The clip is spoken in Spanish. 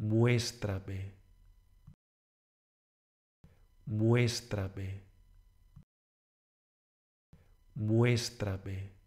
muéstrame, muéstrame, muéstrame.